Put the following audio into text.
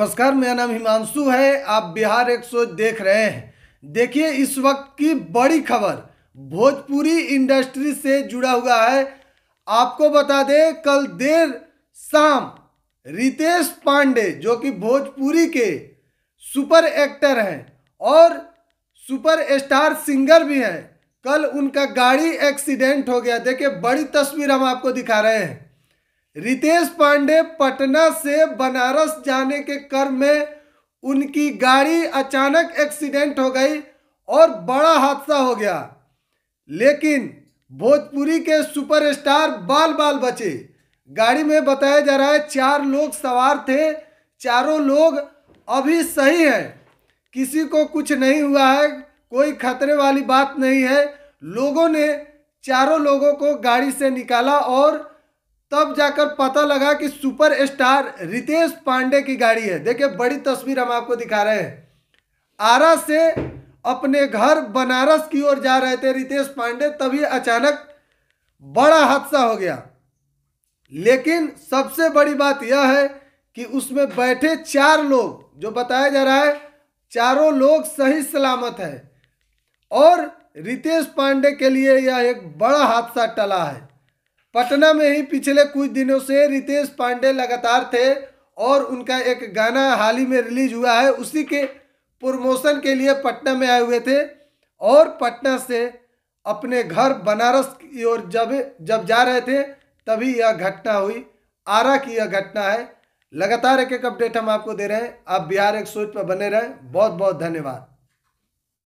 नमस्कार मेरा नाम हिमांशु है आप बिहार एक सौ देख रहे हैं देखिए इस वक्त की बड़ी खबर भोजपुरी इंडस्ट्री से जुड़ा हुआ है आपको बता दें कल देर शाम रितेश पांडे जो कि भोजपुरी के सुपर एक्टर हैं और सुपर स्टार सिंगर भी हैं कल उनका गाड़ी एक्सीडेंट हो गया देखिए बड़ी तस्वीर हम आपको दिखा रहे हैं रितेश पांडे पटना से बनारस जाने के क्रम में उनकी गाड़ी अचानक एक्सीडेंट हो गई और बड़ा हादसा हो गया लेकिन भोजपुरी के सुपरस्टार बाल बाल बचे गाड़ी में बताया जा रहा है चार लोग सवार थे चारों लोग अभी सही हैं किसी को कुछ नहीं हुआ है कोई खतरे वाली बात नहीं है लोगों ने चारों लोगों को गाड़ी से निकाला और तब जाकर पता लगा कि सुपरस्टार रितेश पांडे की गाड़ी है देखिए बड़ी तस्वीर हम आपको दिखा रहे हैं आरा से अपने घर बनारस की ओर जा रहे थे रितेश पांडे तभी अचानक बड़ा हादसा हो गया लेकिन सबसे बड़ी बात यह है कि उसमें बैठे चार लोग जो बताया जा रहा है चारों लोग सही सलामत है और रितेश पांडे के लिए यह एक बड़ा हादसा टला है पटना में ही पिछले कुछ दिनों से रितेश पांडे लगातार थे और उनका एक गाना हाल ही में रिलीज हुआ है उसी के प्रमोशन के लिए पटना में आए हुए थे और पटना से अपने घर बनारस की ओर जब जब जा रहे थे तभी यह घटना हुई आरा की यह घटना है लगातार एक एक अपडेट हम आपको दे रहे हैं आप बिहार एक सोच पर बने रहें बहुत बहुत धन्यवाद